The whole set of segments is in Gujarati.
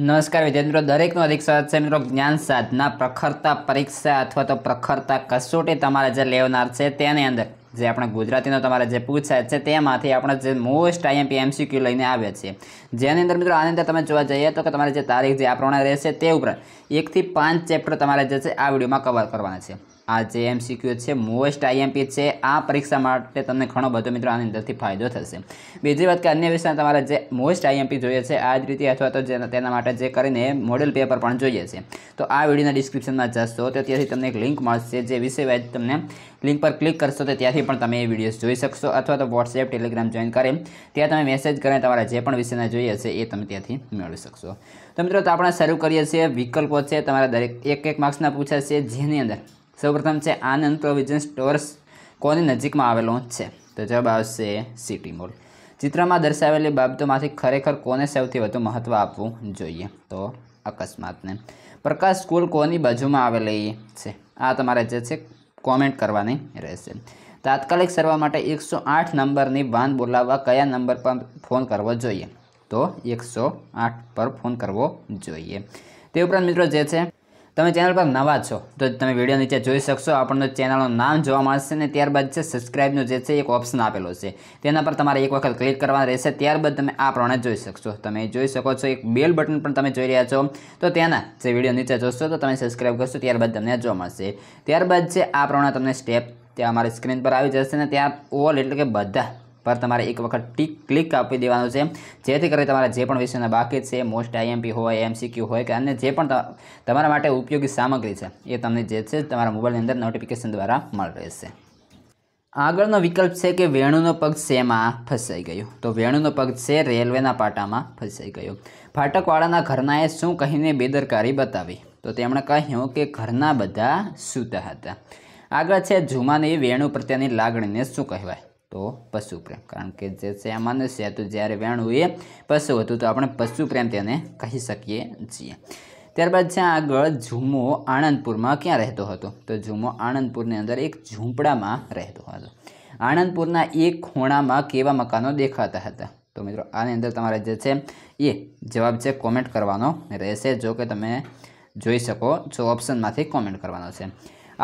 નમસ્કાર વિદ્યાર્થી મિત્રો દરેકનો અધિક સ્વાગત છે મિત્રો જ્ઞાન સાધના પ્રખરતા પરીક્ષા અથવા તો પ્રખરતા કસોટી તમારે જે લેવનાર છે તેની અંદર જે આપણે ગુજરાતીનો તમારે જે પૂછાય છે તેમાંથી આપણે જે મોસ્ટ આઈએમપી એમસીક્યુ લઈને આવ્યા છીએ જેની અંદર મિત્રો આની અંદર તમે જોવા જઈએ તો કે તમારી જે તારીખ જે આ પ્રમાણે રહેશે તે ઉપર એકથી પાંચ ચેપ્ટર તમારે જે છે આ વિડીયોમાં કવર કરવાના છે આ જે એમસીક્યુ છે મોસ્ટ આઈએમપી છે આ પરીક્ષા માટે તમને ઘણો બધો મિત્રો આની અંદરથી ફાયદો થશે બીજી વાત કે અન્ય વિષયમાં તમારે જે મોસ્ટ આઈએમપી જોઈએ છે આ જ રીતે અથવા તો તેના માટે જે કરીને મોડેલ પેપર પણ જોઈએ છે તો આ વિડીયોના ડિસ્ક્રિપ્શનમાં જશો તો ત્યાંથી તમને એક લિંક મળશે જે વિષય વાઇઝ તમને લિંક પર ક્લિક કરશો તો ત્યાંથી પણ તમે એ વિડીયોઝ જોઈ શકશો અથવા તો વોટ્સએપ ટેલિગ્રામ જોઈન કરી ત્યાં તમે મેસેજ કરીને તમારા જે પણ વિષયના જોઈએ છે એ તમે ત્યાંથી મેળવી શકશો તો મિત્રો તો આપણે શરૂ કરીએ છીએ વિકલ્પો છે તમારા દરેક એક એક માર્ક્સના પૂછાશે જેની અંદર સૌપ્રથમ છે આનંદ પ્રોવિઝન સ્ટોર્સ કોની નજીકમાં આવેલો છે તો જવાબ આવશે સિટી મોલ ચિત્રમાં દર્શાવેલી બાબતોમાંથી ખરેખર કોને સૌથી વધુ મહત્ત્વ આપવું જોઈએ તો અકસ્માતને પ્રકાશ સ્કૂલ કોની બાજુમાં આવેલી છે આ તમારે જે છે કોમેન્ટ કરવાની રહેશે તાત્કાલિક સર્વા માટે એકસો આઠ નંબરની વાન બોલાવવા કયા નંબર પર ફોન કરવો જોઈએ તો એકસો આઠ પર ફોન કરવો જોઈએ તે ઉપરાંત મિત્રો જે છે તમે ચેનલ પર નવા છો તો તમે વિડીયો નીચે જોઈ શકશો આપણને ચેનલનું નામ જોવા મળશે અને ત્યારબાદ છે સબસ્ક્રાઇબનો જે છે એક ઓપ્શન આપેલો છે તેના પર તમારે એક વખત ક્લિક કરવાનું રહેશે ત્યારબાદ તમે આ પ્રમાણે જોઈ શકશો તમે જોઈ શકો છો એક બેલ બટન પણ તમે જોઈ રહ્યા છો તો તેના જે વિડીયો નીચે જોશો તો તમે સબસ્ક્રાઇબ કરશો ત્યારબાદ તમને જોવા મળશે ત્યારબાદ છે આ પ્રમાણે તમને સ્ટેપ ત્યાં અમારી સ્ક્રીન પર આવી જશે ને ત્યાં ઓલ એટલે કે બધા પર તમારે એક વખત ટીક ક્લિક આપી દેવાનું છે જેથી કરી તમારા જે પણ વિષયના બાકી છે મોસ્ટ આઈએમપી હોય એમસીક્યુ હોય કે અન્ય જે પણ તમારા માટે ઉપયોગી સામગ્રી છે એ તમને જે છે તમારા મોબાઈલની અંદર નોટિફિકેશન દ્વારા મળી રહેશે આગળનો વિકલ્પ છે કે વેણુનો પગ શેમાં ફસાઈ ગયો તો વેણુનો પગ છે રેલવેના પાટામાં ફસાઈ ગયો ફાટકવાળાના ઘરનાએ શું કહીને બેદરકારી બતાવી તો તેમણે કહ્યું કે ઘરના બધા સૂતા હતા આગળ છે જુમાની વેણુ પ્રત્યેની લાગણીને શું કહેવાય તો પશુપ્રેમ કારણ કે જે છે આ મનુષ્ય હતું જ્યારે વેણું એ પશુ હતું તો આપણે પશુ પ્રેમ તેને કહી શકીએ છીએ ત્યારબાદ છે આગળ ઝુમો આણંદપુરમાં ક્યાં રહેતો હતો તો ઝુમો આણંદપુરની અંદર એક ઝૂંપડામાં રહેતો હતો આણંદપુરના એક ખૂણામાં કેવા મકાનો દેખાતા હતા તો મિત્રો આની અંદર તમારે જે છે એ જવાબ છે કોમેન્ટ કરવાનો રહેશે જો કે તમે જોઈ શકો છો ઓપ્શનમાંથી કોમેન્ટ કરવાનો છે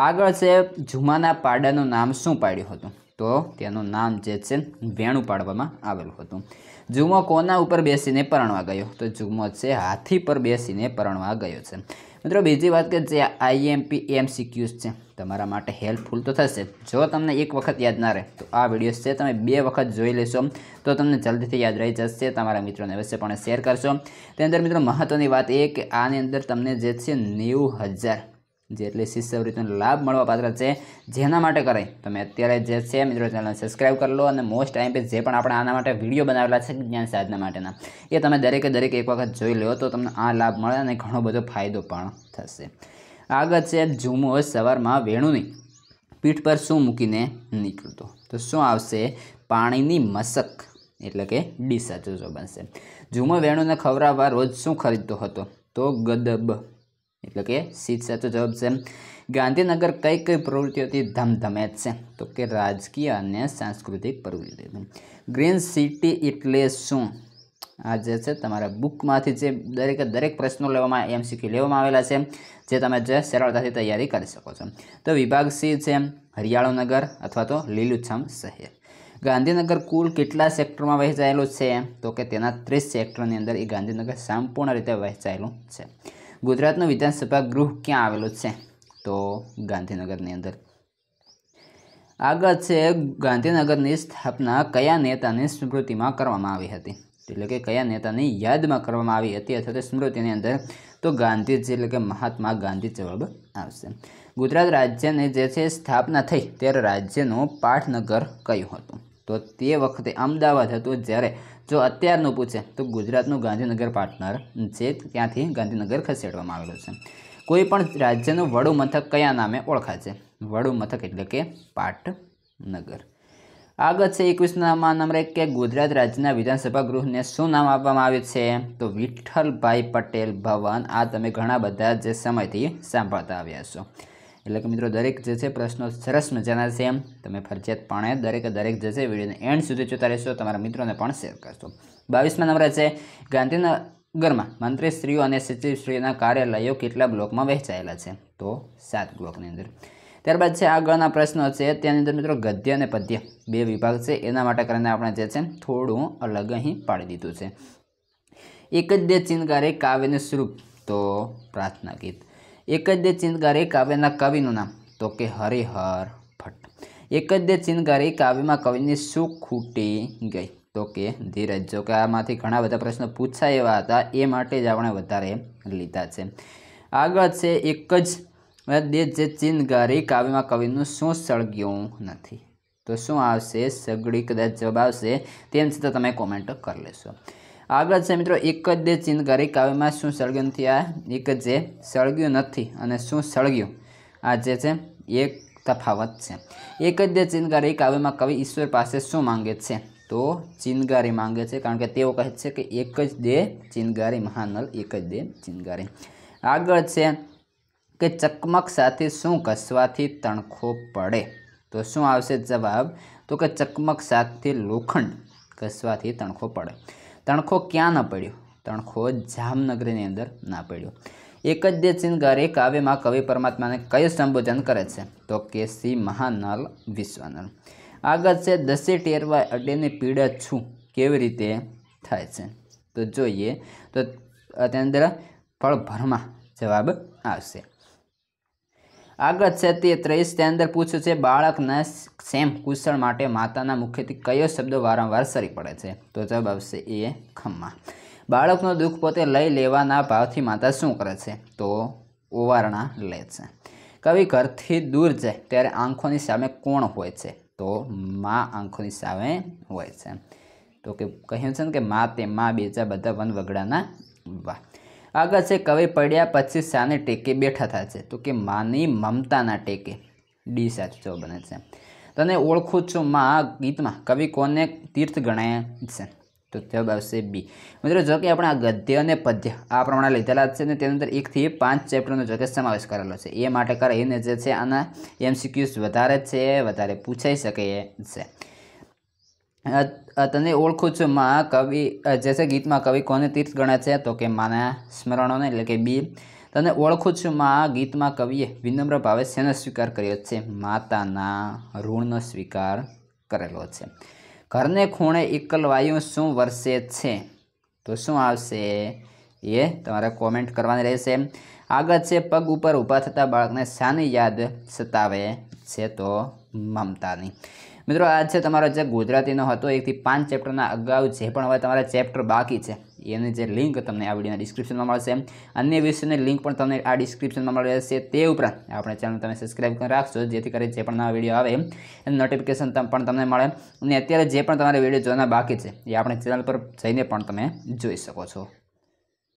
આગળ છે ઝુમાના પાડાનું નામ શું પાડ્યું હતું તો તેનું નામ જે છે વેણું પાડવામાં આવેલું હતું જુમો કોના ઉપર બેસીને પરણવા ગયો તો જુમો છે હાથી પર બેસીને પરણવા ગયો છે મિત્રો બીજી વાત કે જે આઈએમપી એમસીક્યુઝ છે તમારા માટે હેલ્પફુલ તો થશે જો તમને એક વખત યાદ ના રહે તો આ વિડીયો છે તમે બે વખત જોઈ લેશો તો તમને જલ્દીથી યાદ રહી જશે તમારા મિત્રોને અવશ્ય પણ શેર કરશો તેની અંદર મિત્રો મહત્ત્વની વાત એ કે આની અંદર તમને જે છે નેવું હજાર જેટલી શિષ્યવૃત્તિનો લાભ મળવા પાત્ર છે જેના માટે કરાય તમે અત્યારે જે છે મિત્રો ચેનલ સબસ્ક્રાઈબ કરી લો અને મોસ્ટ ટાઈમ પે જે પણ આપણે આના માટે વિડીયો બનાવેલા છે જ્ઞાન સાધના માટેના એ તમે દરેકે દરેક એક વખત જોઈ લો તો તમને આ લાભ મળે અને ઘણો બધો ફાયદો પણ થશે આગળ છે ઝૂમો સવારમાં વેણુની પીઠ પર શું મૂકીને નીકળતો તો શું આવશે પાણીની મશક એટલે કે ડીસા જોજો બનશે ઝૂમો વેણુને ખવડાવવા રોજ શું ખરીદતો હતો તો ગદબ એટલે કે સીધ સાચો જવાબ છે ગાંધીનગર કઈ કઈ પ્રવૃત્તિઓથી ધમધમે છે તો કે રાજકીય અને સાંસ્કૃતિક પ્રવૃત્તિ ગ્રીન સિટી એટલે શું આ જે છે તમારા બુકમાંથી જે દરેકે દરેક પ્રશ્નો લેવામાં એમસીક્યુ લેવામાં આવેલા છે જે તમે જે સરળતાથી તૈયારી કરી શકો છો તો વિભાગ સી છે હરિયાળો નગર અથવા તો લીલુંછમ શહેર ગાંધીનગર કુલ કેટલા સેક્ટરમાં વહેંચાયેલું છે તો કે તેના ત્રીસ સેક્ટરની અંદર એ ગાંધીનગર સંપૂર્ણ રીતે વહેંચાયેલું છે ગુજરાતનું વિધાનસભા ગૃહ ક્યાં આવેલું છે તો ગાંધીનગરની અંદર આગળ છે ગાંધીનગરની સ્થાપના કયા નેતાની સ્મૃતિમાં કરવામાં આવી હતી એટલે કે કયા નેતાની યાદમાં કરવામાં આવી હતી અથવા તો સ્મૃતિની અંદર તો ગાંધીજી એટલે કે મહાત્મા ગાંધી જવાબ આવશે ગુજરાત રાજ્યની જે છે સ્થાપના થઈ ત્યારે રાજ્યનું પાટનગર કયું હતું તો તે વખતે અમદાવાદ હતું જ્યારે જો અત્યારનું પૂછે તો ગુજરાતનું ગાંધીનગર પાટનર જે ત્યાંથી ગાંધીનગર ખસેડવામાં આવેલું છે કોઈપણ રાજ્યનું વડુ મથક કયા નામે ઓળખાય છે વડુ મથક એટલે કે પાટનગર આગળ છે એકવીસમાં નંબરે કે ગુજરાત રાજ્યના વિધાનસભા ગૃહને શું નામ આપવામાં આવ્યું છે તો વિઠ્ઠલભાઈ પટેલ ભવન આ તમે ઘણા બધા જે સમયથી સાંભળતા આવ્યા છો એટલે કે મિત્રો દરેક જે છે પ્રશ્નો સરસ મજાના છે તમે ફરજિયાતપણે દરેકે દરેક જે છે વિડીયોને એન્ડ સુધી જોતા રહેશો તમારા મિત્રોને પણ શેર કરશો બાવીસમાં નંબરે છે ગાંધીનગર ગરમાં મંત્રીશ્રીઓ અને સચિવશ્રીઓના કાર્યાલયો કેટલા બ્લોકમાં વહેંચાયેલા છે તો સાત બ્લોકની અંદર ત્યારબાદ છે આગળના પ્રશ્નો છે તેની અંદર મિત્રો ગદ્ય અને પદ્ય બે વિભાગ છે એના માટે કરીને આપણે જે છે થોડું અલગ અહીં પાડી દીધું છે એક જ દે ચિનકારે કાવ્યનું સ્વરૂપ તો પ્રાર્થના ગીત એક જ દે ચિનકારે કાવ્યના કવિનું નામ તો કે હરિહર ભટ્ટ એક જ દે ચિનકારે કાવ્યમાં કવિની શું ખૂટી ગઈ તો કે ધીરજ જો કે આમાંથી ઘણા બધા પ્રશ્નો પૂછાય એવા હતા એ માટે જ આપણે વધારે લીધા છે આગળ છે એક જ દેશ જે ચિનગારી કાવ્યમાં કવિનું શું સળગ્યું નથી તો શું આવશે સગડી કદાચ જવાબ આવશે તેમ છતાં તમે કોમેન્ટ કરી લેશો આગળ છે મિત્રો એક જ દેશ ચિનગારી કાવ્યમાં શું સળગ્યું નથી આ એક જ જે સળગ્યું નથી અને શું સળગ્યું આ જે છે એક તફાવત છે એક જ દેશ ચિનગારી કાવ્યમાં કવિ ઈશ્વર પાસે શું માંગે છે તો ચિનગારી માંગે છે કારણ કે તેઓ કહે છે કે એક જ દે ચિનગારી મહાનલ એક જ દે ચિનગારી આગળ છે કે ચકમક સાથે શું ઘસવાથી તણખો પડે તો શું આવશે જવાબ તો કે ચકમક સાથે લોખંડ ઘસવાથી તણખો પડે તણખો ક્યાં ન પડ્યો તણખો જામનગરની અંદર ના પડ્યો એક જ દે ચિનગારી કાવ્યમાં કવિ પરમાત્માને કયું સંબોધન કરે છે તો કે સી મહાનલ વિશ્વનલ આગળ છે દસે ટેરવા અટેને પીડા છું કેવી રીતે થાય છે તો જોઈએ તો તેની અંદર ફળભરમાં જવાબ આવશે આગળ છે તે ત્રેવીસ તે અંદર પૂછ્યું છે બાળકને સેમ કુશળ માટે માતાના મુખેથી કયો શબ્દ વારંવાર સરી પડે છે તો જવાબ આવશે એ ખમ્મા બાળકનો દુઃખ પોતે લઈ લેવાના ભાવથી માતા શું કરે છે તો ઓવારણા લે છે કવિ ઘરથી દૂર જાય ત્યારે આંખોની સામે કોણ હોય છે તો માં આંખોની સામે હોય છે તો કે કહ્યું છે ને કે માં તે માં બેચા બધા વન વગડાના વાહ આગળ છે કવિ પડ્યા પછી સાને ટેકે બેઠા થાય છે તો કે માની મમતાના ટેકે ડી સાચો બને છે તને ઓળખું છું માં ગીતમાં કવિ કોને તીર્થ ગણાય છે તો જવાબ આવશે બી મિત્રો જો કે આપણે આ ગદ્ય અને પદ્ય આ પ્રમાણે લીધેલા છે અને તેની અંદર એકથી પાંચ ચેપ્ટરનો જો કે સમાવેશ કરેલો છે એ માટે કરીને જે છે આના એમસીક્યુઝ વધારે છે વધારે પૂછાઈ શકે છે તને ઓળખું છું માં કવિ જે છે ગીતમાં કવિ કોને તીર્થ ગણે છે તો કે માના સ્મરણોને એટલે કે બી તને ઓળખું છું માં ગીતમાં કવિએ વિનમ્ર ભાવે શેનો સ્વીકાર કર્યો છે માતાના ઋણનો સ્વીકાર કરેલો છે ઘરને ખૂણે વાયુ શું વરસે છે તો શું આવશે એ તમારે કોમેન્ટ કરવાની રહેશે આગળ છે પગ ઉપર ઊભા થતાં બાળકને શાની યાદ સતાવે છે તો મમતાની મિત્રો આ છે તમારો જે ગુજરાતીનો હતો એકથી પાંચ ચેપ્ટરના અગાઉ જે પણ હવે તમારા ચેપ્ટર બાકી છે એની જે લિંક તમને આ વિડીયોના ડિસ્ક્રિપ્શનમાં મળશે અન્ય વિષયોની લિંક પણ તમને આ ડિસ્ક્રિપ્શનમાં મળી રહેશે તે ઉપરાંત આપણે ચેનલ તમે સબસ્ક્રાઈબ કરી રાખશો જેથી કરી જે પણ નવા વિડીયો આવે એનું નોટિફિકેશન પણ તમને મળે અને અત્યારે જે પણ તમારે વિડીયો જોવાના બાકી છે એ આપણે ચેનલ પર જઈને પણ તમે જોઈ શકો છો